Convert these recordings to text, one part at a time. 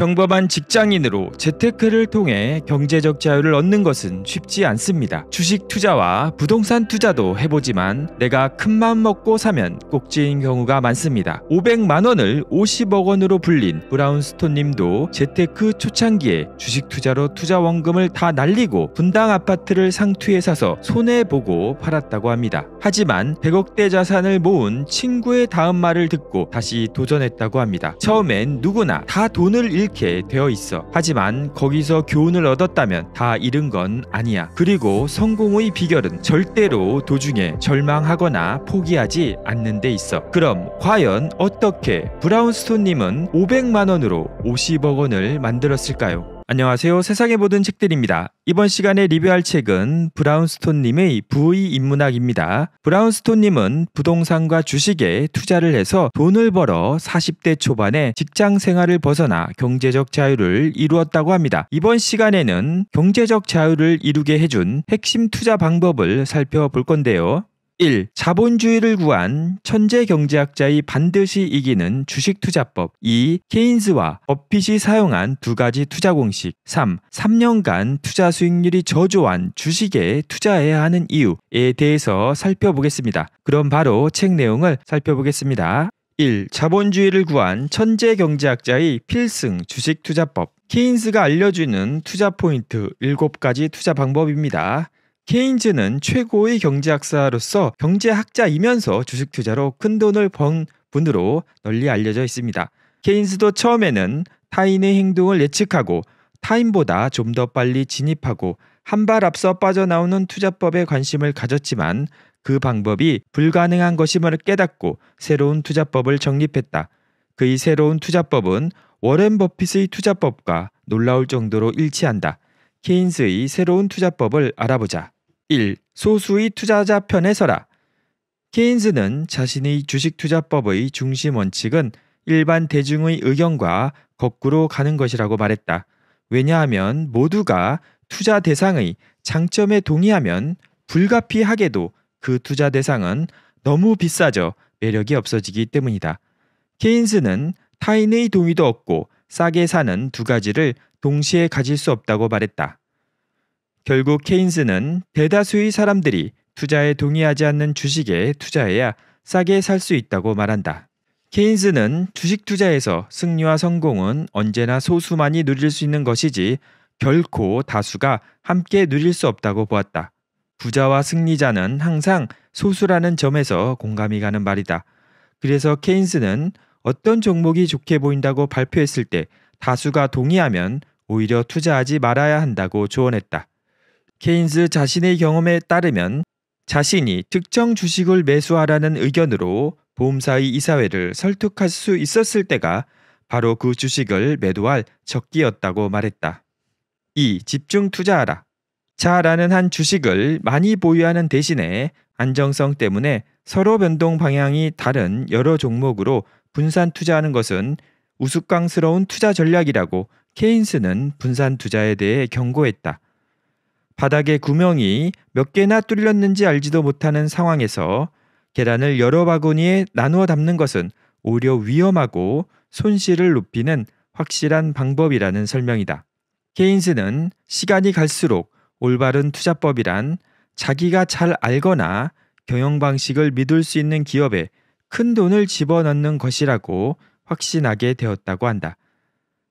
평범한 직장인으로 재테크를 통해 경제적 자유를 얻는 것은 쉽지 않습니다. 주식 투자와 부동산 투자도 해보지만 내가 큰 맘 먹고 사면 꼭지인 경우가 많습니다. 500만 원을 50억 원으로 불린 브라운스톤님도 재테크 초창기에 주식 투자로 투자 원금을 다 날리고 분당 아파트를 상투에 사서 손해보고 팔았다고 합니다. 하지만 100억대 자산을 모은 친구의 다음 말을 듣고 다시 도전했다고 합니다. 처음엔 누구나 다 돈을 잃고 이렇게 되어 있어. 하지만 거기서 교훈을 얻었다면 다 잃은 건 아니야. 그리고 성공의 비결은 절대로 도중에 절망하거나 포기하지 않는 데 있어. 그럼 과연 어떻게 브라운스톤님은 500만 원으로 50억 원을 만들었을까요? 안녕하세요. 세상의 모든 책들입니다. 이번 시간에 리뷰할 책은 브라운스톤님의 부의 인문학입니다. 브라운스톤님은 부동산과 주식에 투자를 해서 돈을 벌어 40대 초반에 직장 생활을 벗어나 경제적 자유를 이루었다고 합니다. 이번 시간에는 경제적 자유를 이루게 해준 핵심 투자 방법을 살펴볼 건데요. 1. 자본주의를 구한 천재 경제학자의 반드시 이기는 주식투자법 2. 케인스와 버핏이 사용한 두 가지 투자 공식 3. 3년간 투자 수익률이 저조한 주식에 투자해야 하는 이유에 대해서 살펴보겠습니다. 그럼 바로 책 내용을 살펴보겠습니다. 1. 자본주의를 구한 천재 경제학자의 필승 주식 투자법. 케인스가 알려주는 투자 포인트 7가지 투자 방법입니다. 케인즈는 최고의 경제학사로서 경제학자이면서 주식 투자로 큰 돈을 번 분으로 널리 알려져 있습니다. 케인스도 처음에는 타인의 행동을 예측하고 타인보다 좀 더 빨리 진입하고 한 발 앞서 빠져나오는 투자법에 관심을 가졌지만 그 방법이 불가능한 것임을 깨닫고 새로운 투자법을 정립했다. 그의 새로운 투자법은 워렌 버핏의 투자법과 놀라울 정도로 일치한다. 케인스의 새로운 투자법을 알아보자. 1. 소수의 투자자 편에 서라. 케인즈는 자신의 주식 투자법의 중심 원칙은 일반 대중의 의견과 거꾸로 가는 것이라고 말했다. 왜냐하면 모두가 투자 대상의 장점에 동의하면 불가피하게도 그 투자 대상은 너무 비싸져 매력이 없어지기 때문이다. 케인스는 타인의 동의도 없고 싸게 사는 두 가지를 동시에 가질 수 없다고 말했다. 결국 케인스는 대다수의 사람들이 투자에 동의하지 않는 주식에 투자해야 싸게 살 수 있다고 말한다. 케인스는 주식 투자에서 승리와 성공은 언제나 소수만이 누릴 수 있는 것이지 결코 다수가 함께 누릴 수 없다고 보았다. 부자와 승리자는 항상 소수라는 점에서 공감이 가는 말이다. 그래서 케인스는 어떤 종목이 좋게 보인다고 발표했을 때 다수가 동의하면 오히려 투자하지 말아야 한다고 조언했다. 케인즈 자신의 경험에 따르면 자신이 특정 주식을 매수하라는 의견으로 보험사의 이사회를 설득할 수 있었을 때가 바로 그 주식을 매도할 적기였다고 말했다. 2. 집중 투자하라. 자라는 한 주식을 많이 보유하는 대신에 안정성 때문에 서로 변동 방향이 다른 여러 종목으로 분산 투자하는 것은 우스꽝스러운 투자 전략이라고 케인스는 분산 투자에 대해 경고했다. 바닥에 구멍이 몇 개나 뚫렸는지 알지도 못하는 상황에서 계란을 여러 바구니에 나누어 담는 것은 오히려 위험하고 손실을 높이는 확실한 방법이라는 설명이다. 케인스는 시간이 갈수록 올바른 투자법이란 자기가 잘 알거나 경영 방식을 믿을 수 있는 기업에 큰 돈을 집어넣는 것이라고 확신하게 되었다고 한다.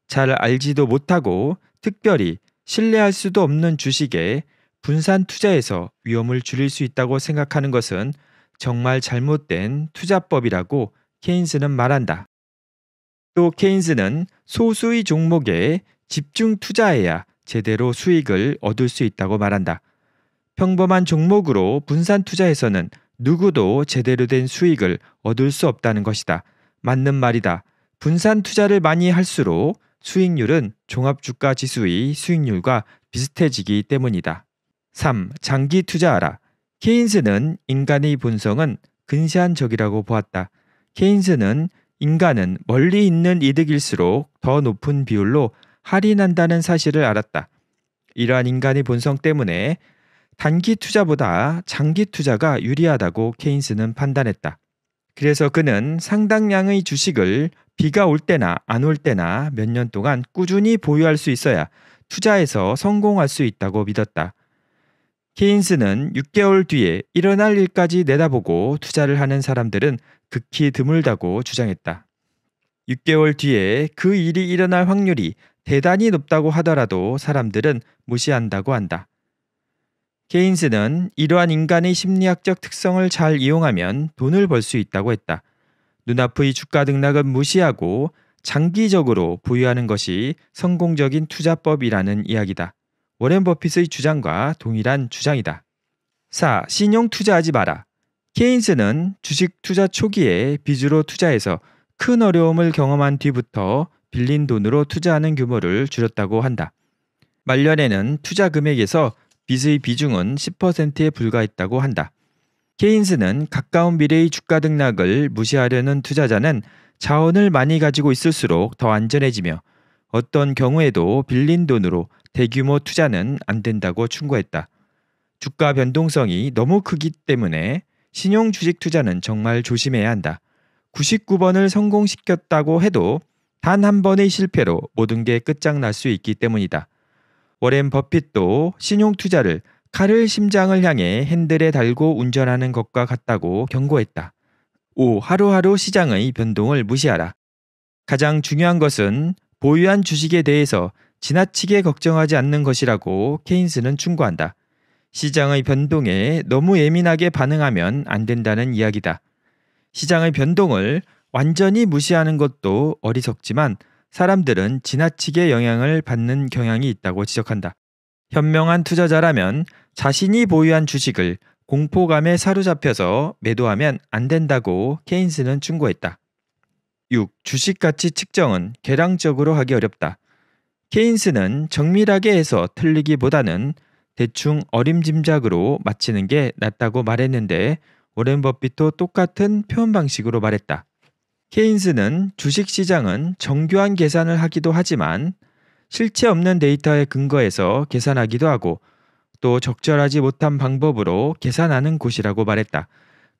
잘 알지도 못하고 특별히 신뢰할 수도 없는 주식에 분산 투자에서 위험을 줄일 수 있다고 생각하는 것은 정말 잘못된 투자법이라고 케인스는 말한다. 또 케인스는 소수의 종목에 집중 투자해야 제대로 수익을 얻을 수 있다고 말한다. 평범한 종목으로 분산 투자에서는 누구도 제대로 된 수익을 얻을 수 없다는 것이다. 맞는 말이다. 분산 투자를 많이 할수록 수익률은 종합주가 지수의 수익률과 비슷해지기 때문이다. 3. 장기 투자하라. 케인스는 인간의 본성은 근시안적이라고 보았다. 케인스는 인간은 멀리 있는 이득일수록 더 높은 비율로 할인한다는 사실을 알았다. 이러한 인간의 본성 때문에 단기 투자보다 장기 투자가 유리하다고 케인스는 판단했다. 그래서 그는 상당량의 주식을 비가 올 때나 안 올 때나 몇 년 동안 꾸준히 보유할 수 있어야 투자에서 성공할 수 있다고 믿었다. 케인스는 6개월 뒤에 일어날 일까지 내다보고 투자를 하는 사람들은 극히 드물다고 주장했다. 6개월 뒤에 그 일이 일어날 확률이 대단히 높다고 하더라도 사람들은 무시한다고 한다. 케인스는 이러한 인간의 심리학적 특성을 잘 이용하면 돈을 벌 수 있다고 했다. 눈앞의 주가 등락은 무시하고 장기적으로 보유하는 것이 성공적인 투자법이라는 이야기다. 워렌 버핏의 주장과 동일한 주장이다. 4. 신용 투자하지 마라. 케인스는 주식 투자 초기에 빚으로 투자해서 큰 어려움을 경험한 뒤부터 빌린 돈으로 투자하는 규모를 줄였다고 한다. 말년에는 투자 금액에서 빚의 비중은 10%에 불과했다고 한다. 케인스는 가까운 미래의 주가 등락을 무시하려는 투자자는 자원을 많이 가지고 있을수록 더 안전해지며 어떤 경우에도 빌린 돈으로 대규모 투자는 안 된다고 충고했다. 주가 변동성이 너무 크기 때문에 신용 주식 투자는 정말 조심해야 한다. 99번을 성공시켰다고 해도 단 한 번의 실패로 모든 게 끝장날 수 있기 때문이다. 워렌 버핏도 신용 투자를 칼을 심장을 향해 핸들에 달고 운전하는 것과 같다고 경고했다. 5. 하루하루 시장의 변동을 무시하라. 가장 중요한 것은 보유한 주식에 대해서 지나치게 걱정하지 않는 것이라고 케인스는 충고한다. 시장의 변동에 너무 예민하게 반응하면 안 된다는 이야기다. 시장의 변동을 완전히 무시하는 것도 어리석지만 사람들은 지나치게 영향을 받는 경향이 있다고 지적한다. 현명한 투자자라면 자신이 보유한 주식을 공포감에 사로잡혀서 매도하면 안 된다고 케인스는 충고했다. 6. 주식 가치 측정은 계량적으로 하기 어렵다. 케인스는 정밀하게 해서 틀리기보다는 대충 어림짐작으로 맞히는 게 낫다고 말했는데 오렌 버핏도 똑같은 표현 방식으로 말했다. 케인스는 주식 시장은 정교한 계산을 하기도 하지만 실체 없는 데이터에 근거해서 계산하기도 하고 또 적절하지 못한 방법으로 계산하는 곳이라고 말했다.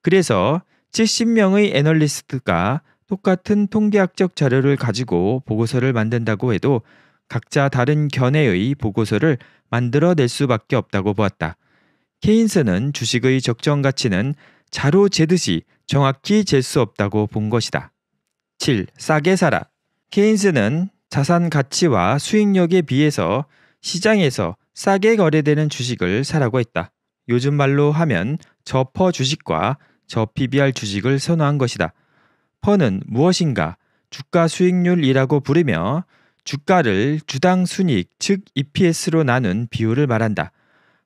그래서 70명의 애널리스트가 똑같은 통계학적 자료를 가지고 보고서를 만든다고 해도 각자 다른 견해의 보고서를 만들어낼 수밖에 없다고 보았다. 케인스는 주식의 적정 가치는 자로 재듯이 정확히 잴 수 없다고 본 것이다. 7. 싸게 사라. 케인스는 자산 가치와 수익력에 비해서 시장에서 싸게 거래되는 주식을 사라고 했다. 요즘 말로 하면 저퍼 주식과 저 PBR 주식을 선호한 것이다. 퍼는 무엇인가 주가 수익률이라고 부르며 주가를 주당 순익 즉 EPS로 나눈 비율을 말한다.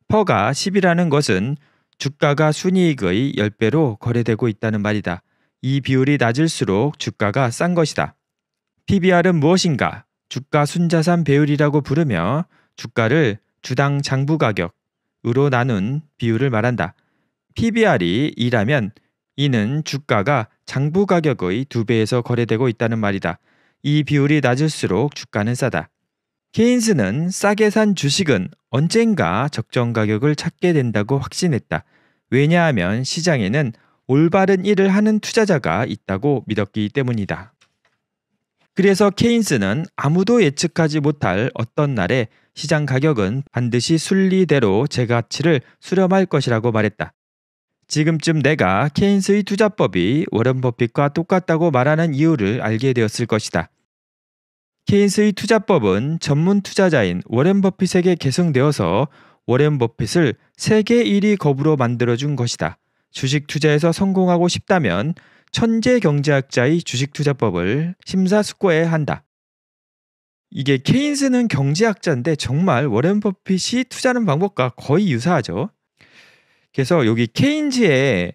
퍼가 10이라는 것은 주가가 순이익의 10배로 거래되고 있다는 말이다. 이 비율이 낮을수록 주가가 싼 것이다. PBR은 무엇인가? 주가 순자산 배율이라고 부르며 주가를 주당 장부 가격으로 나눈 비율을 말한다. PBR이 2라면 이는 주가가 장부 가격의 두배에서 거래되고 있다는 말이다. 이 비율이 낮을수록 주가는 싸다. 케인스는 싸게 산 주식은 언젠가 적정 가격을 찾게 된다고 확신했다. 왜냐하면 시장에는 올바른 일을 하는 투자자가 있다고 믿었기 때문이다. 그래서 케인스는 아무도 예측하지 못할 어떤 날에 시장 가격은 반드시 순리대로 제가치를 수렴할 것이라고 말했다. 지금쯤 내가 케인스의 투자법이 워런 버핏과 똑같다고 말하는 이유를 알게 되었을 것이다. 케인스의 투자법은 전문 투자자인 워렌 버핏에게 계승되어서 워렌 버핏을 세계 1위 거부로 만들어준 것이다. 주식 투자에서 성공하고 싶다면 천재 경제학자의 주식 투자법을 심사숙고해야 한다. 이게 케인스는 경제학자인데 정말 워렌 버핏이 투자하는 방법과 거의 유사하죠. 그래서 여기 케인즈에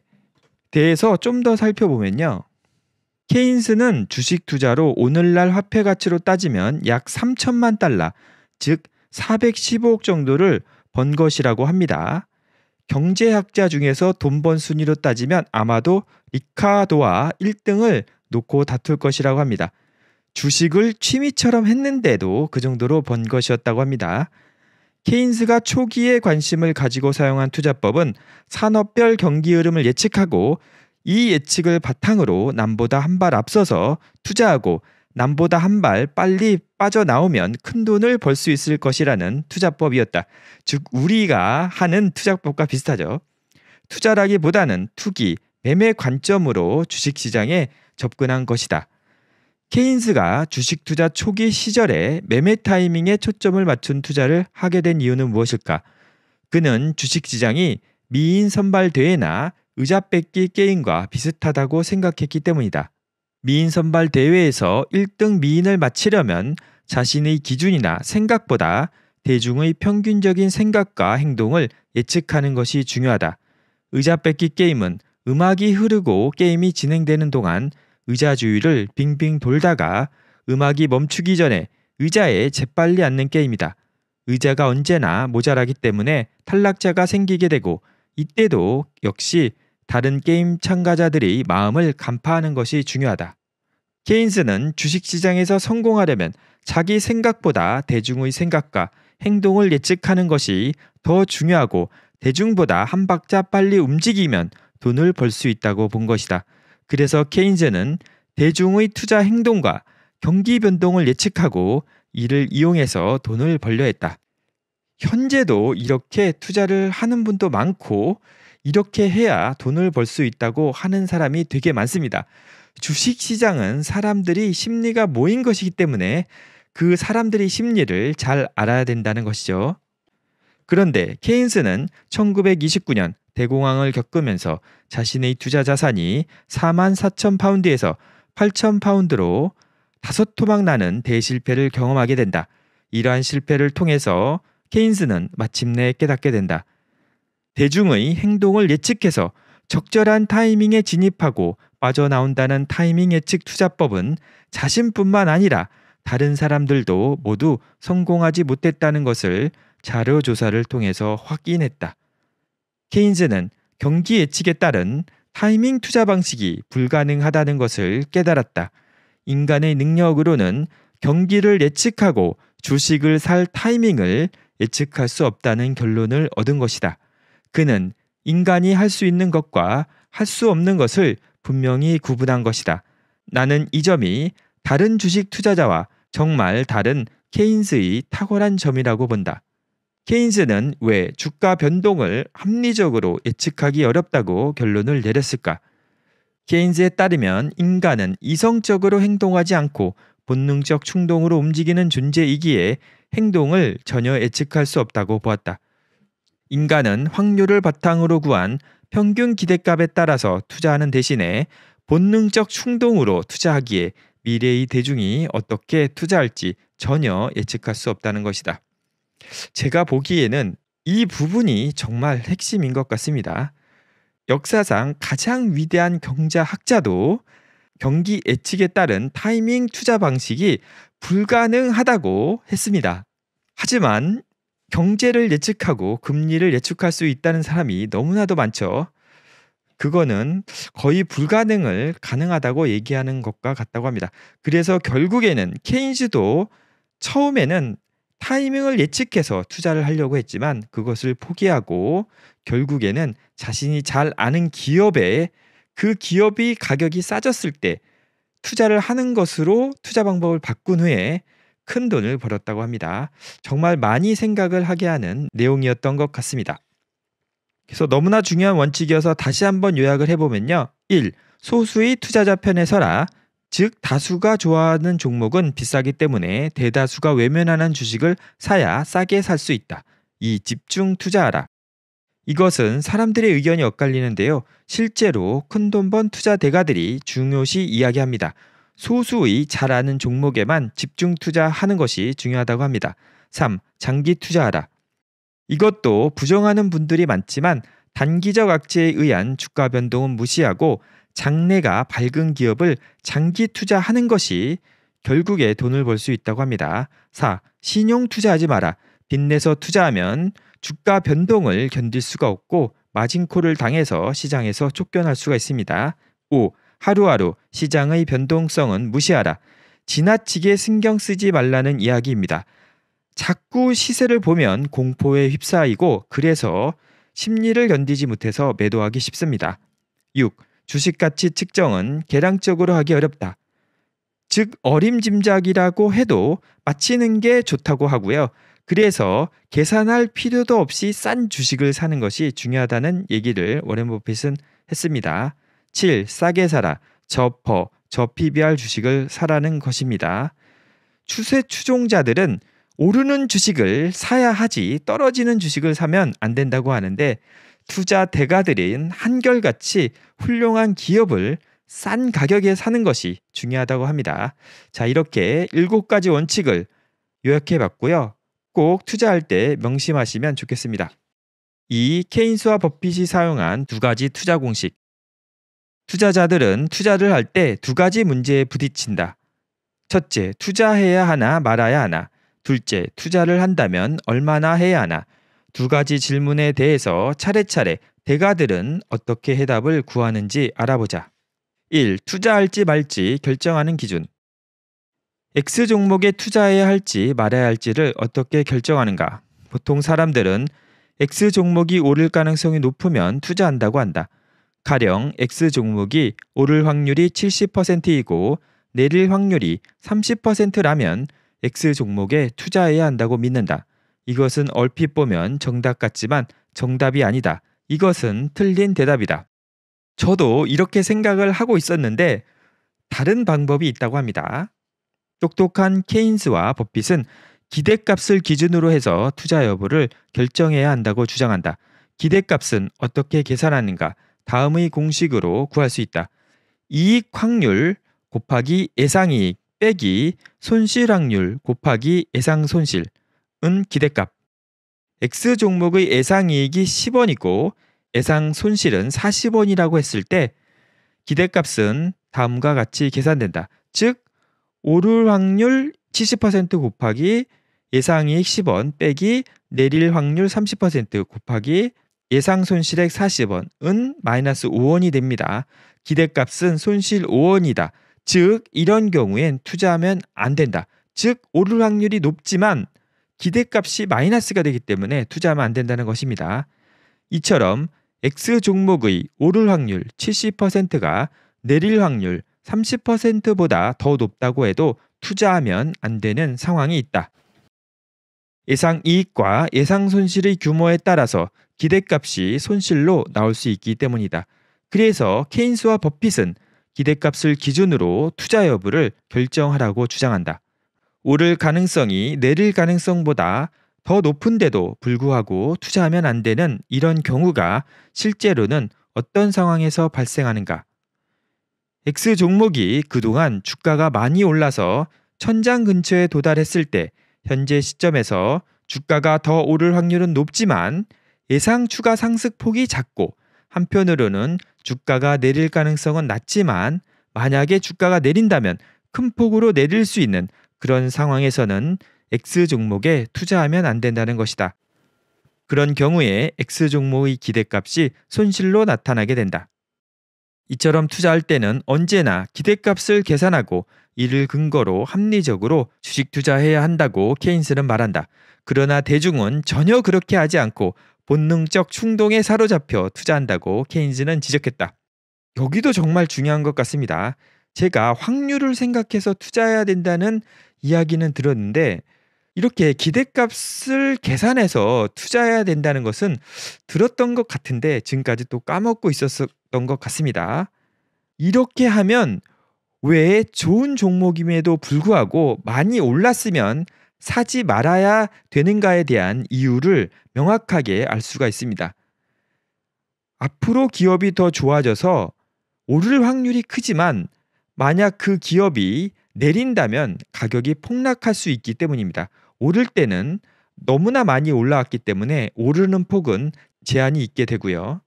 대해서 좀 더 살펴보면요. 케인스는 주식 투자로 오늘날 화폐 가치로 따지면 약 3천만 달러, 즉 415억 정도를 번 것이라고 합니다. 경제학자 중에서 돈 번 순위로 따지면 아마도 리카도와 1등을 놓고 다툴 것이라고 합니다. 주식을 취미처럼 했는데도 그 정도로 번 것이었다고 합니다. 케인스가 초기에 관심을 가지고 사용한 투자법은 산업별 경기 흐름을 예측하고 이 예측을 바탕으로 남보다 한 발 앞서서 투자하고 남보다 한 발 빨리 빠져나오면 큰 돈을 벌 수 있을 것이라는 투자법이었다. 즉 우리가 하는 투자법과 비슷하죠. 투자라기보다는 투기, 매매 관점으로 주식시장에 접근한 것이다. 케인스가 주식 투자 초기 시절에 매매 타이밍에 초점을 맞춘 투자를 하게 된 이유는 무엇일까? 그는 주식 시장이 미인 선발 대회나 의자 뺏기 게임과 비슷하다고 생각했기 때문이다. 미인 선발 대회에서 1등 미인을 마치려면 자신의 기준이나 생각보다 대중의 평균적인 생각과 행동을 예측하는 것이 중요하다. 의자 뺏기 게임은 음악이 흐르고 게임이 진행되는 동안 의자 주위를 빙빙 돌다가 음악이 멈추기 전에 의자에 재빨리 앉는 게임이다. 의자가 언제나 모자라기 때문에 탈락자가 생기게 되고 이때도 역시 다른 게임 참가자들이 마음을 간파하는 것이 중요하다. 케인스는 주식시장에서 성공하려면 자기 생각보다 대중의 생각과 행동을 예측하는 것이 더 중요하고 대중보다 한 박자 빨리 움직이면 돈을 벌 수 있다고 본 것이다. 그래서 케인즈는 대중의 투자 행동과 경기 변동을 예측하고 이를 이용해서 돈을 벌려 했다. 현재도 이렇게 투자를 하는 분도 많고 이렇게 해야 돈을 벌 수 있다고 하는 사람이 되게 많습니다. 주식 시장은 사람들이 심리가 모인 것이기 때문에 그 사람들이 심리를 잘 알아야 된다는 것이죠. 그런데 케인스는 1929년 대공황을 겪으면서 자신의 투자 자산이 4만 4천 파운드에서 8천 파운드로 다섯 토막 나는 대실패를 경험하게 된다. 이러한 실패를 통해서 케인스는 마침내 깨닫게 된다. 대중의 행동을 예측해서 적절한 타이밍에 진입하고 빠져나온다는 타이밍 예측 투자법은 자신뿐만 아니라 다른 사람들도 모두 성공하지 못했다는 것을 자료 조사를 통해서 확인했다. 케인즈는 경기 예측에 따른 타이밍 투자 방식이 불가능하다는 것을 깨달았다. 인간의 능력으로는 경기를 예측하고 주식을 살 타이밍을 예측할 수 없다는 결론을 얻은 것이다. 그는 인간이 할 수 있는 것과 할 수 없는 것을 분명히 구분한 것이다. 나는 이 점이 다른 주식 투자자와 정말 다른 케인스의 탁월한 점이라고 본다. 케인스는 왜 주가 변동을 합리적으로 예측하기 어렵다고 결론을 내렸을까? 케인스에 따르면 인간은 이성적으로 행동하지 않고 본능적 충동으로 움직이는 존재이기에 행동을 전혀 예측할 수 없다고 보았다. 인간은 확률을 바탕으로 구한 평균 기대값에 따라서 투자하는 대신에 본능적 충동으로 투자하기에 미래의 대중이 어떻게 투자할지 전혀 예측할 수 없다는 것이다. 제가 보기에는 이 부분이 정말 핵심인 것 같습니다. 역사상 가장 위대한 경제학자도 경기 예측에 따른 타이밍 투자 방식이 불가능하다고 했습니다. 하지만 경제를 예측하고 금리를 예측할 수 있다는 사람이 너무나도 많죠. 그거는 거의 불가능을 가능하다고 얘기하는 것과 같다고 합니다. 그래서 결국에는 케인즈도 처음에는 타이밍을 예측해서 투자를 하려고 했지만 그것을 포기하고 결국에는 자신이 잘 아는 기업에 그 기업이 가격이 싸졌을 때 투자를 하는 것으로 투자 방법을 바꾼 후에 큰 돈을 벌었다고 합니다. 정말 많이 생각을 하게 하는 내용이었던 것 같습니다. 그래서 너무나 중요한 원칙이어서 다시 한번 요약을 해보면요. 1. 소수의 투자자 편에 서라. 즉, 다수가 좋아하는 종목은 비싸기 때문에 대다수가 외면하는 주식을 사야 싸게 살 수 있다. 이 집중 투자하라. 이것은 사람들의 의견이 엇갈리는데요. 실제로 큰돈 번 투자 대가들이 중요시 이야기합니다. 소수의 잘 아는 종목에만 집중 투자하는 것이 중요하다고 합니다. 3. 장기 투자하라. 이것도 부정하는 분들이 많지만 단기적 악재에 의한 주가 변동은 무시하고 장래가 밝은 기업을 장기 투자하는 것이 결국에 돈을 벌 수 있다고 합니다. 4. 신용 투자하지 마라. 빚내서 투자하면 주가 변동을 견딜 수가 없고 마진콜을 당해서 시장에서 쫓겨날 수가 있습니다. 5. 하루하루 시장의 변동성은 무시하라. 지나치게 신경 쓰지 말라는 이야기입니다. 자꾸 시세를 보면 공포에 휩싸이고 그래서 심리를 견디지 못해서 매도하기 쉽습니다. 6. 주식 가치 측정은 계량적으로 하기 어렵다. 즉 어림짐작이라고 해도 맞히는 게 좋다고 하고요. 그래서 계산할 필요도 없이 싼 주식을 사는 것이 중요하다는 얘기를 워렌 버핏은 했습니다. 7. 싸게 사라. 저퍼, 저PBR 주식을 사라는 것입니다. 추세 추종자들은 오르는 주식을 사야 하지 떨어지는 주식을 사면 안 된다고 하는데 투자 대가들인 한결같이 훌륭한 기업을 싼 가격에 사는 것이 중요하다고 합니다. 자, 이렇게 7가지 원칙을 요약해 봤고요. 꼭 투자할 때 명심하시면 좋겠습니다. 이 케인스와 버핏이 사용한 두 가지 투자 공식 투자자들은 투자를 할 때 두 가지 문제에 부딪힌다. 첫째, 투자해야 하나 말아야 하나. 둘째, 투자를 한다면 얼마나 해야 하나. 두 가지 질문에 대해서 차례차례 대가들은 어떻게 해답을 구하는지 알아보자. 1. 투자할지 말지 결정하는 기준. X 종목에 투자해야 할지 말아야 할지를 어떻게 결정하는가? 보통 사람들은 X 종목이 오를 가능성이 높으면 투자한다고 한다. 가령 X 종목이 오를 확률이 70%이고 내릴 확률이 30%라면 X 종목에 투자해야 한다고 믿는다. 이것은 얼핏 보면 정답 같지만 정답이 아니다. 이것은 틀린 대답이다. 저도 이렇게 생각을 하고 있었는데 다른 방법이 있다고 합니다. 똑똑한 케인스와 버핏은 기대값을 기준으로 해서 투자 여부를 결정해야 한다고 주장한다. 기대값은 어떻게 계산하는가? 다음의 공식으로 구할 수 있다. 이익 확률 곱하기 예상이익 빼기 손실 확률 곱하기 예상 손실은 기대값. X 종목의 예상 이익이 10원이고 예상 손실은 40원이라고 했을 때 기대값은 다음과 같이 계산된다. 즉 오를 확률 70% 곱하기 예상이익 10원 빼기 내릴 확률 30% 곱하기 예상 손실액 40원은 마이너스 5원이 됩니다. 기대값은 손실 5원이다. 즉 이런 경우엔 투자하면 안 된다. 즉 오를 확률이 높지만 기대값이 마이너스가 되기 때문에 투자하면 안 된다는 것입니다. 이처럼 X 종목의 오를 확률 70%가 내릴 확률 30%보다 더 높다고 해도 투자하면 안 되는 상황이 있다. 예상 이익과 예상 손실의 규모에 따라서 기대값이 손실로 나올 수 있기 때문이다. 그래서 케인스와 버핏은 기대값을 기준으로 투자 여부를 결정하라고 주장한다. 오를 가능성이 내릴 가능성보다 더 높은데도 불구하고 투자하면 안 되는 이런 경우가 실제로는 어떤 상황에서 발생하는가? X 종목이 그동안 주가가 많이 올라서 천장 근처에 도달했을 때 현재 시점에서 주가가 더 오를 확률은 높지만 예상 추가 상승폭이 작고 한편으로는 주가가 내릴 가능성은 낮지만 만약에 주가가 내린다면 큰 폭으로 내릴 수 있는 그런 상황에서는 X 종목에 투자하면 안 된다는 것이다. 그런 경우에 X 종목의 기대값이 손실로 나타나게 된다. 이처럼 투자할 때는 언제나 기대값을 계산하고 이를 근거로 합리적으로 주식 투자해야 한다고 케인스는 말한다. 그러나 대중은 전혀 그렇게 하지 않고 본능적 충동에 사로잡혀 투자한다고 케인즈는 지적했다. 여기도 정말 중요한 것 같습니다. 제가 확률을 생각해서 투자해야 된다는 이야기는 들었는데 이렇게 기대값을 계산해서 투자해야 된다는 것은 들었던 것 같은데 지금까지 또 까먹고 있었던 것 같습니다. 이렇게 하면 왜 좋은 종목임에도 불구하고 많이 올랐으면 사지 말아야 되는가에 대한 이유를 명확하게 알 수가 있습니다. 앞으로 기업이 더 좋아져서 오를 확률이 크지만 만약 그 기업이 내린다면 가격이 폭락할 수 있기 때문입니다. 오를 때는 너무나 많이 올라왔기 때문에 오르는 폭은 제한이 있게 되고요.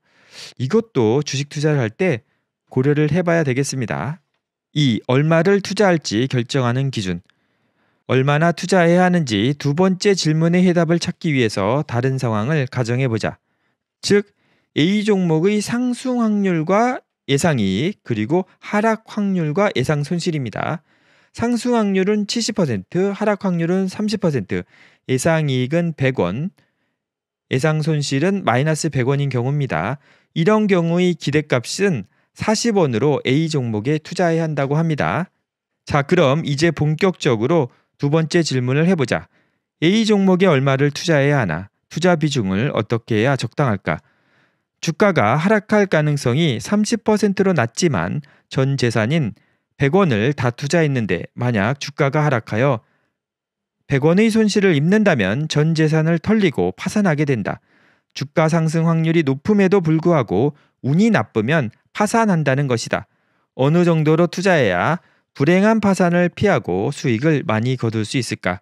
이것도 주식 투자를 할 때 고려를 해봐야 되겠습니다. 2. 얼마를 투자할지 결정하는 기준. 얼마나 투자해야 하는지 두 번째 질문의 해답을 찾기 위해서 다른 상황을 가정해 보자. 즉, A 종목의 상승 확률과 예상 이익, 그리고 하락 확률과 예상 손실입니다. 상승 확률은 70%, 하락 확률은 30%, 예상 이익은 100원, 예상 손실은 마이너스 100원인 경우입니다. 이런 경우의 기대값은 40원으로 A 종목에 투자해야 한다고 합니다. 자, 그럼 이제 본격적으로 두 번째 질문을 해보자. A 종목에 얼마를 투자해야 하나? 투자 비중을 어떻게 해야 적당할까? 주가가 하락할 가능성이 30%로 낮지만 전 재산인 100원을 다 투자했는데 만약 주가가 하락하여 100원의 손실을 입는다면 전 재산을 털리고 파산하게 된다. 주가 상승 확률이 높음에도 불구하고 운이 나쁘면 파산한다는 것이다. 어느 정도로 투자해야 불행한 파산을 피하고 수익을 많이 거둘 수 있을까?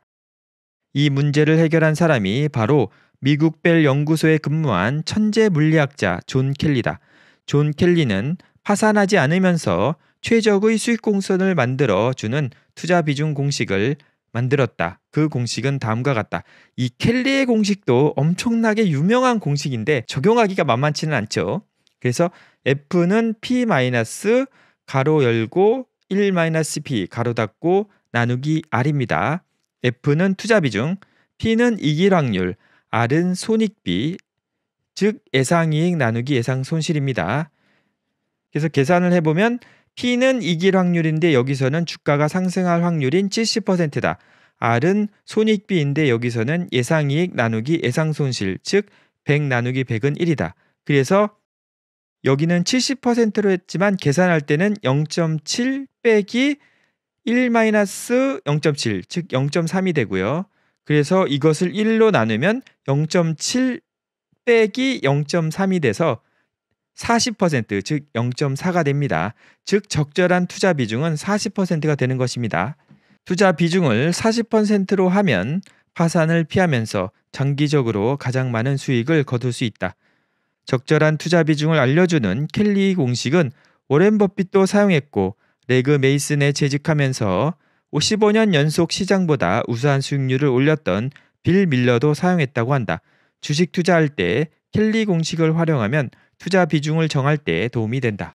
이 문제를 해결한 사람이 바로 미국 벨 연구소에 근무한 천재 물리학자 존 켈리다. 존 켈리는 파산하지 않으면서 최적의 수익 공선을 만들어 주는 투자 비중 공식을 만들었다. 그 공식은 다음과 같다. 이 켈리의 공식도 엄청나게 유명한 공식인데 적용하기가 만만치는 않죠. 그래서 F는 P 마이너스 가로 열고 1 마이너스 P 가로 닫고 나누기 R입니다. F는 투자 비중, P는 이길 확률, R은 손익비, 즉 예상이익 나누기 예상 손실입니다. 그래서 계산을 해보면 P는 이길 확률인데 여기서는 주가가 상승할 확률인 70%다. R은 손익비인데 여기서는 예상이익 나누기 예상 손실, 즉 100 나누기 100은 1이다. 그래서 여기는 70%로 했지만 계산할 때는 0.7 빼기 1 마이너스 0.7 즉 0.3이 되고요. 그래서 이것을 1로 나누면 0.7 빼기 0.3이 돼서 40%즉 0.4가 됩니다. 즉 적절한 투자 비중은 40%가 되는 것입니다. 투자 비중을 40%로 하면 파산을 피하면서 장기적으로 가장 많은 수익을 거둘 수 있다. 적절한 투자 비중을 알려주는 켈리 공식은 워렌 버핏도 사용했고 레그 메이슨에 재직하면서 55년 연속 시장보다 우수한 수익률을 올렸던 빌 밀러도 사용했다고 한다. 주식 투자할 때 켈리 공식을 활용하면 투자 비중을 정할 때 도움이 된다.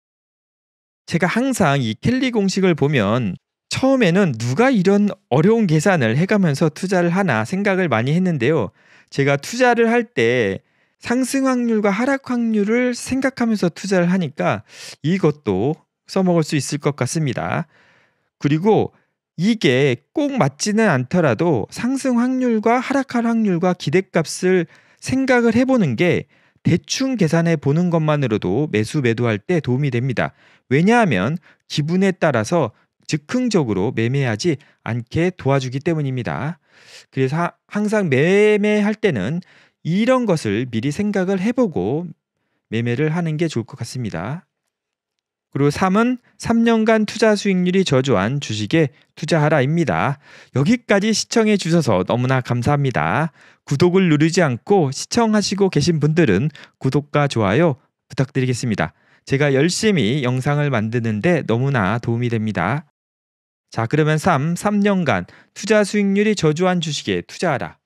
제가 항상 이 켈리 공식을 보면 처음에는 누가 이런 어려운 계산을 해가면서 투자를 하나 생각을 많이 했는데요. 제가 투자를 할때 상승 확률과 하락 확률을 생각하면서 투자를 하니까 이것도 써먹을 수 있을 것 같습니다. 그리고 이게 꼭 맞지는 않더라도 상승 확률과 하락할 확률과 기대값을 생각을 해보는 게 대충 계산해 보는 것만으로도 매수 매도할 때 도움이 됩니다. 왜냐하면 기분에 따라서 즉흥적으로 매매하지 않게 도와주기 때문입니다. 그래서 항상 매매할 때는 이런 것을 미리 생각을 해보고 매매를 하는 게 좋을 것 같습니다. 그리고 3은 3년간 투자 수익률이 저조한 주식에 투자하라입니다. 여기까지 시청해 주셔서 너무나 감사합니다. 구독을 누르지 않고 시청하시고 계신 분들은 구독과 좋아요 부탁드리겠습니다. 제가 열심히 영상을 만드는데 너무나 도움이 됩니다. 자, 그러면 3, 3년간 투자 수익률이 저조한 주식에 투자하라.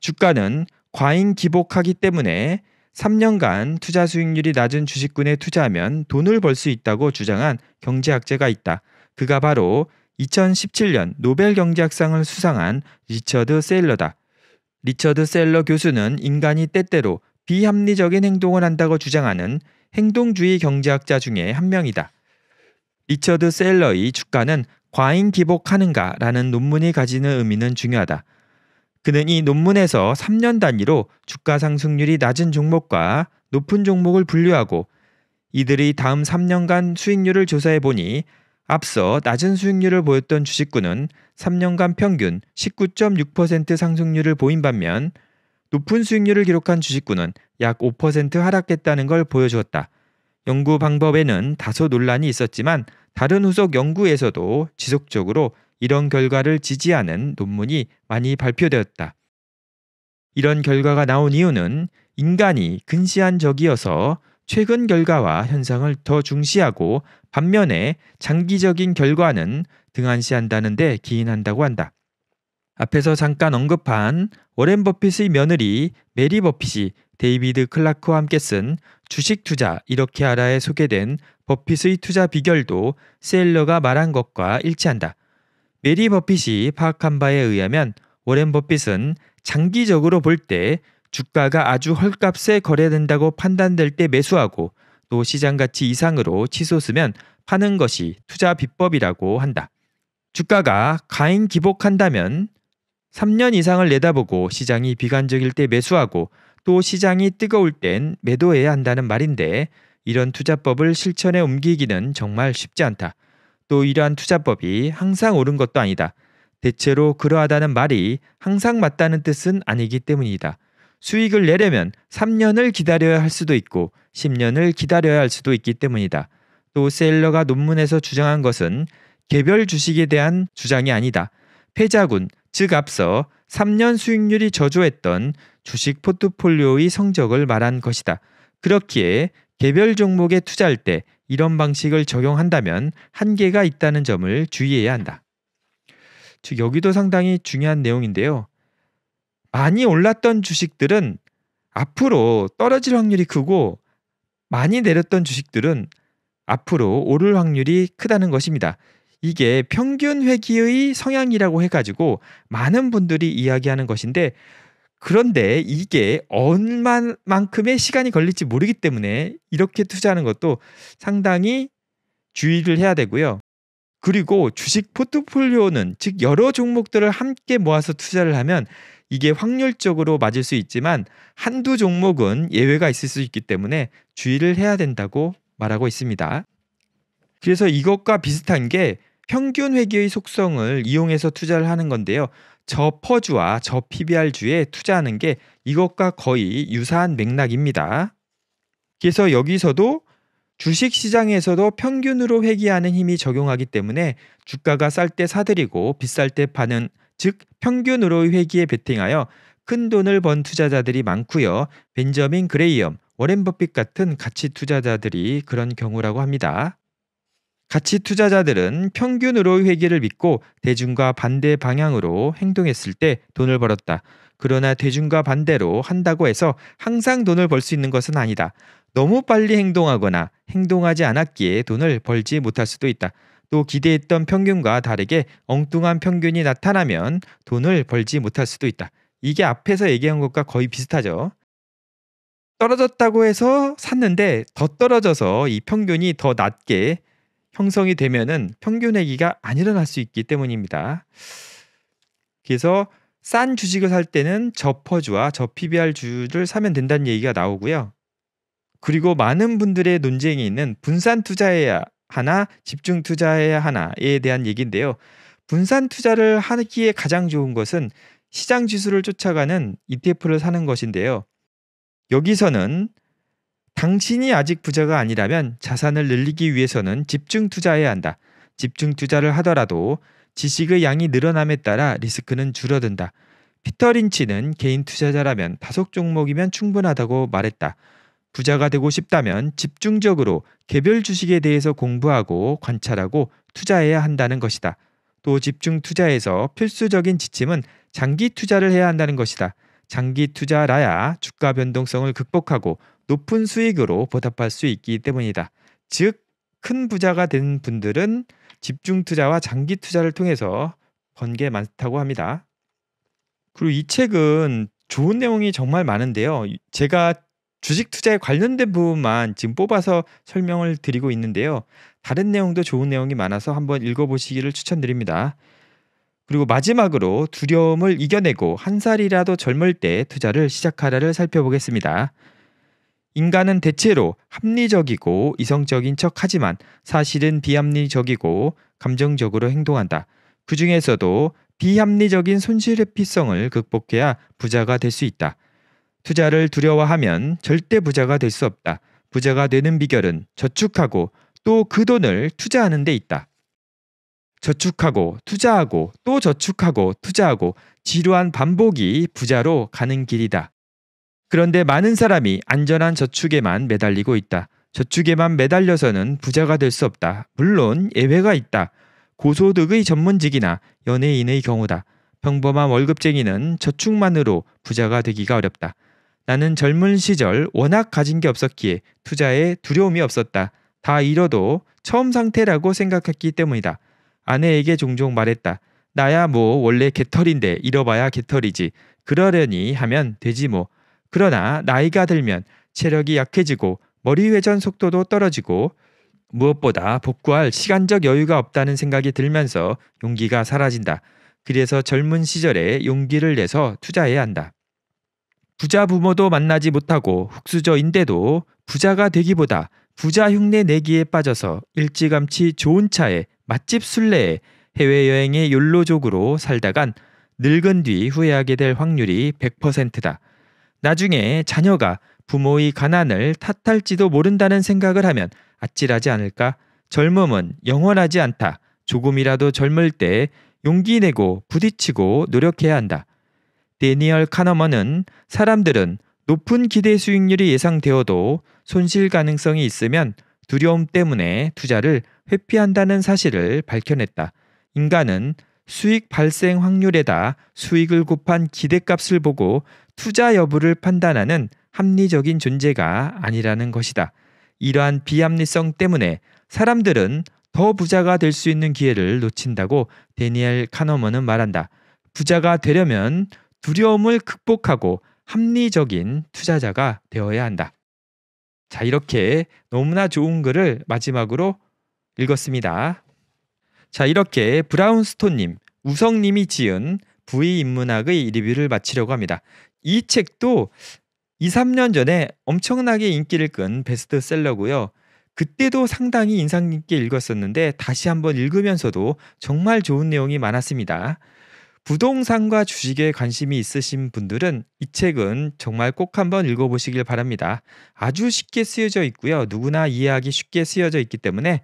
주가는 과잉 기복하기 때문에 3년간 투자 수익률이 낮은 주식군에 투자하면 돈을 벌 수 있다고 주장한 경제학자가 있다. 그가 바로 2017년 노벨 경제학상을 수상한 리처드 셀러다. 리처드 셀러 교수는 인간이 때때로 비합리적인 행동을 한다고 주장하는 행동주의 경제학자 중에 한 명이다. 리처드 셀러의 주가는 과잉 기복하는가라는 논문이 가지는 의미는 중요하다. 그는 이 논문에서 3년 단위로 주가 상승률이 낮은 종목과 높은 종목을 분류하고 이들이 다음 3년간 수익률을 조사해 보니 앞서 낮은 수익률을 보였던 주식군은 3년간 평균 19.6% 상승률을 보인 반면 높은 수익률을 기록한 주식군은 약 5% 하락했다는 걸 보여주었다. 연구 방법에는 다소 논란이 있었지만 다른 후속 연구에서도 지속적으로 이런 결과를 지지하는 논문이 많이 발표되었다. 이런 결과가 나온 이유는 인간이 근시한적이어서 최근 결과와 현상을 더 중시하고 반면에 장기적인 결과는 등한시한다는데 기인한다고 한다. 앞에서 잠깐 언급한 워렌 버핏의 며느리 메리 버핏이 데이비드 클라크와 함께 쓴 주식 투자 이렇게 알아에 소개된 버핏의 투자 비결도 세일러가 말한 것과 일치한다. 메리 버핏이 파악한 바에 의하면 워렌 버핏은 장기적으로 볼 때 주가가 아주 헐값에 거래된다고 판단될 때 매수하고 또 시장 가치 이상으로 치솟으면 파는 것이 투자 비법이라고 한다. 주가가 가인 기복한다면 3년 이상을 내다보고 시장이 비관적일 때 매수하고 또 시장이 뜨거울 땐 매도해야 한다는 말인데 이런 투자법을 실천에 옮기기는 정말 쉽지 않다. 또 이러한 투자법이 항상 옳은 것도 아니다. 대체로 그러하다는 말이 항상 맞다는 뜻은 아니기 때문이다. 수익을 내려면 3년을 기다려야 할 수도 있고 10년을 기다려야 할 수도 있기 때문이다. 또세일러가 논문에서 주장한 것은 개별 주식에 대한 주장이 아니다. 패자군, 즉 앞서 3년 수익률이 저조했던 주식 포트폴리오의 성적을 말한 것이다. 그렇기에 개별 종목에 투자할 때 이런 방식을 적용한다면 한계가 있다는 점을 주의해야 한다. 즉 여기도 상당히 중요한 내용인데요. 많이 올랐던 주식들은 앞으로 떨어질 확률이 크고 많이 내렸던 주식들은 앞으로 오를 확률이 크다는 것입니다. 이게 평균 회기의 성향이라고 해가지고 많은 분들이 이야기하는 것인데 그런데 이게 얼마만큼의 시간이 걸릴지 모르기 때문에 이렇게 투자하는 것도 상당히 주의를 해야 되고요. 그리고 주식 포트폴리오는 즉 여러 종목들을 함께 모아서 투자를 하면 이게 확률적으로 맞을 수 있지만 한두 종목은 예외가 있을 수 있기 때문에 주의를 해야 된다고 말하고 있습니다. 그래서 이것과 비슷한 게 평균 회계의 속성을 이용해서 투자를 하는 건데요. 저 퍼주와 저 PBR주에 투자하는 게 이것과 거의 유사한 맥락입니다. 그래서 여기서도 주식 시장에서도 평균으로 회귀하는 힘이 적용하기 때문에 주가가 쌀 때 사들이고 비쌀 때 파는 즉평균으로 회귀에 베팅하여 큰 돈을 번 투자자들이 많고요. 벤저민 그레이엄, 워렌 버핏 같은 가치 투자자들이 그런 경우라고 합니다. 가치 투자자들은 평균으로 회계를 믿고 대중과 반대 방향으로 행동했을 때 돈을 벌었다. 그러나 대중과 반대로 한다고 해서 항상 돈을 벌 수 있는 것은 아니다. 너무 빨리 행동하거나 행동하지 않았기에 돈을 벌지 못할 수도 있다. 또 기대했던 평균과 다르게 엉뚱한 평균이 나타나면 돈을 벌지 못할 수도 있다. 이게 앞에서 얘기한 것과 거의 비슷하죠. 떨어졌다고 해서 샀는데 더 떨어져서 이 평균이 더 낮게 형성이 되면은 평균 액이가안 일어날 수 있기 때문입니다. 그래서 싼 주식을 살 때는 저 퍼주와 저 PBR 주를 사면 된다는 얘기가 나오고요. 그리고 많은 분들의 논쟁이 있는 분산 투자해야 하나, 집중 투자해야 하나에 대한 얘기인데요. 분산 투자를 하기에 가장 좋은 것은 시장 지수를 쫓아가는 ETF를 사는 것인데요. 여기서는 당신이 아직 부자가 아니라면 자산을 늘리기 위해서는 집중 투자해야 한다. 집중 투자를 하더라도 지식의 양이 늘어남에 따라 리스크는 줄어든다. 피터 린치는 개인 투자자라면 다섯 종목이면 충분하다고 말했다. 부자가 되고 싶다면 집중적으로 개별 주식에 대해서 공부하고 관찰하고 투자해야 한다는 것이다. 또 집중 투자에서 필수적인 지침은 장기 투자를 해야 한다는 것이다. 장기 투자라야 주가 변동성을 극복하고 높은 수익으로 보답할 수 있기 때문이다. 즉, 큰 부자가 된 분들은 집중 투자와 장기 투자를 통해서 번게 많다고 합니다. 그리고 이 책은 좋은 내용이 정말 많은데요. 제가 주식 투자에 관련된 부분만 지금 뽑아서 설명을 드리고 있는데요. 다른 내용도 좋은 내용이 많아서 한번 읽어보시기를 추천드립니다. 그리고 마지막으로 두려움을 이겨내고 한 살이라도 젊을 때 투자를 시작하라를 살펴보겠습니다. 인간은 대체로 합리적이고 이성적인 척 하지만 사실은 비합리적이고 감정적으로 행동한다. 그 중에서도 비합리적인 손실 회피성을 극복해야 부자가 될 수 있다. 투자를 두려워하면 절대 부자가 될 수 없다. 부자가 되는 비결은 저축하고 또 그 돈을 투자하는 데 있다. 저축하고 투자하고 또 저축하고 투자하고 지루한 반복이 부자로 가는 길이다. 그런데 많은 사람이 안전한 저축에만 매달리고 있다. 저축에만 매달려서는 부자가 될 수 없다. 물론 예외가 있다. 고소득의 전문직이나 연예인의 경우다. 평범한 월급쟁이는 저축만으로 부자가 되기가 어렵다. 나는 젊은 시절 워낙 가진 게 없었기에 투자에 두려움이 없었다. 다 잃어도 처음 상태라고 생각했기 때문이다. 아내에게 종종 말했다. 나야 뭐 원래 개털인데 잃어봐야 개털이지. 그러려니 하면 되지 뭐. 그러나 나이가 들면 체력이 약해지고 머리 회전 속도도 떨어지고 무엇보다 복구할 시간적 여유가 없다는 생각이 들면서 용기가 사라진다. 그래서 젊은 시절에 용기를 내서 투자해야 한다. 부자 부모도 만나지 못하고 흙수저인데도 부자가 되기보다 부자 흉내 내기에 빠져서 일찌감치 좋은 차에 맛집 순례에 해외여행의 욜로족으로 살다간 늙은 뒤 후회하게 될 확률이 100%다. 나중에 자녀가 부모의 가난을 탓할지도 모른다는 생각을 하면 아찔하지 않을까? 젊음은 영원하지 않다. 조금이라도 젊을 때 용기 내고 부딪히고 노력해야 한다. 데니얼 카너먼은 사람들은 높은 기대 수익률이 예상되어도 손실 가능성이 있으면 두려움 때문에 투자를 회피한다는 사실을 밝혀냈다. 인간은 수익 발생 확률에다 수익을 곱한 기대값을 보고 투자 여부를 판단하는 합리적인 존재가 아니라는 것이다. 이러한 비합리성 때문에 사람들은 더 부자가 될 수 있는 기회를 놓친다고 데니엘 카너먼은 말한다. 부자가 되려면 두려움을 극복하고 합리적인 투자자가 되어야 한다. 자, 이렇게 너무나 좋은 글을 마지막으로 읽었습니다. 자 이렇게 브라운스톤님, 우성님이 지은 부의 인문학의 리뷰를 마치려고 합니다. 이 책도 2, 3년 전에 엄청나게 인기를 끈 베스트셀러고요. 그때도 상당히 인상 깊게 읽었었는데 다시 한번 읽으면서도 정말 좋은 내용이 많았습니다. 부동산과 주식에 관심이 있으신 분들은 이 책은 정말 꼭 한번 읽어보시길 바랍니다. 아주 쉽게 쓰여져 있고요. 누구나 이해하기 쉽게 쓰여져 있기 때문에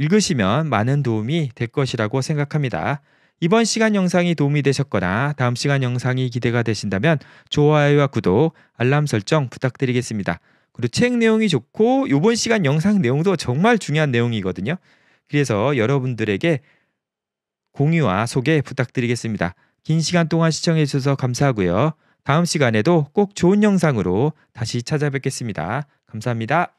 읽으시면 많은 도움이 될 것이라고 생각합니다. 이번 시간 영상이 도움이 되셨거나 다음 시간 영상이 기대가 되신다면 좋아요와 구독, 알람 설정 부탁드리겠습니다. 그리고 책 내용이 좋고 이번 시간 영상 내용도 정말 중요한 내용이거든요. 그래서 여러분들에게 공유와 소개 부탁드리겠습니다. 긴 시간 동안 시청해 주셔서 감사하고요. 다음 시간에도 꼭 좋은 영상으로 다시 찾아뵙겠습니다. 감사합니다.